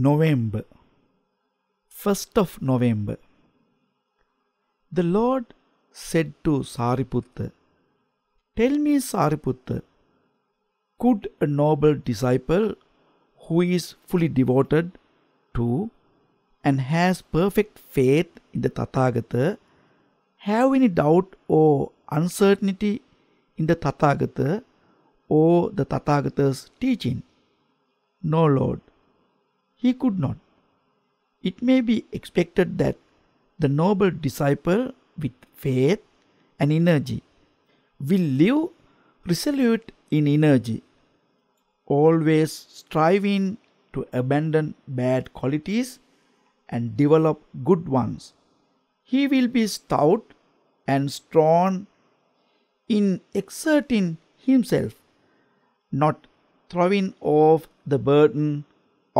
November, 1st of November. The Lord said to Sariputta, Tell me, Sariputta, could a noble disciple who is fully devoted to and has perfect faith in the Tathagata have any doubt or uncertainty in the Tathagata or the Tathagata's teaching? No, Lord he could not. It may be expected that the noble disciple with faith and energy will live resolute in energy, always striving to abandon bad qualities and develop good ones. He will be stout and strong in exerting himself, not throwing off the burden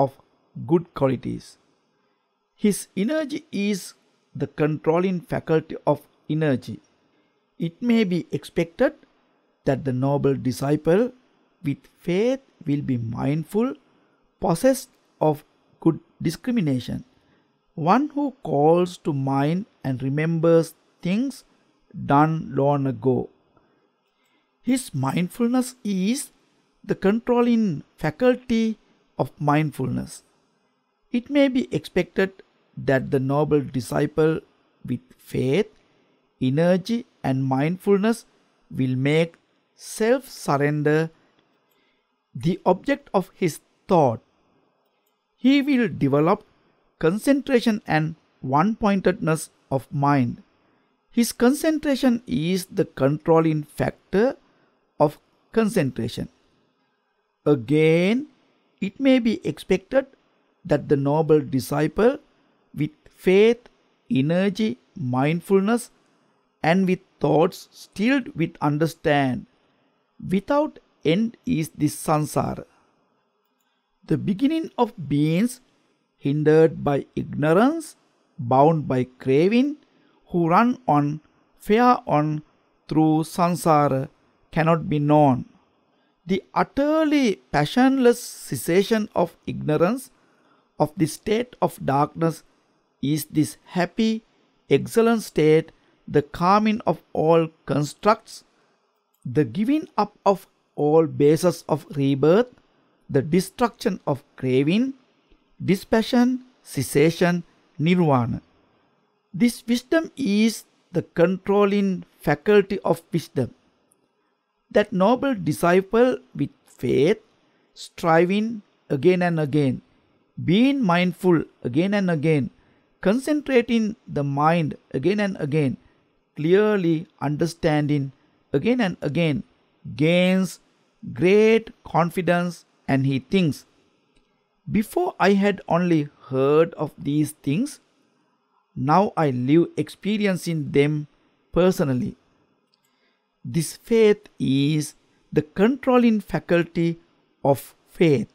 of good qualities. His energy is the controlling faculty of energy. It may be expected that the noble disciple with faith will be mindful, possessed of good discrimination, one who calls to mind and remembers things done long ago. His mindfulness is the controlling faculty of mindfulness. It may be expected that the noble disciple with faith, energy, and mindfulness will make self surrender the object of his thought. He will develop concentration and one pointedness of mind. His concentration is the controlling factor of concentration. Again, it may be expected that the noble disciple, with faith, energy, mindfulness, and with thoughts stilled with understand, without end is this sansara. The beginning of beings hindered by ignorance, bound by craving, who run on, fare on through sansara cannot be known. The utterly passionless cessation of ignorance of the state of darkness is this happy, excellent state, the calming of all constructs, the giving up of all bases of rebirth, the destruction of craving, dispassion, cessation, nirvana. This wisdom is the controlling faculty of wisdom. That noble disciple with faith, striving again and again being mindful again and again, concentrating the mind again and again, clearly understanding again and again, gains great confidence and he thinks, Before I had only heard of these things, now I live experiencing them personally. This faith is the controlling faculty of faith.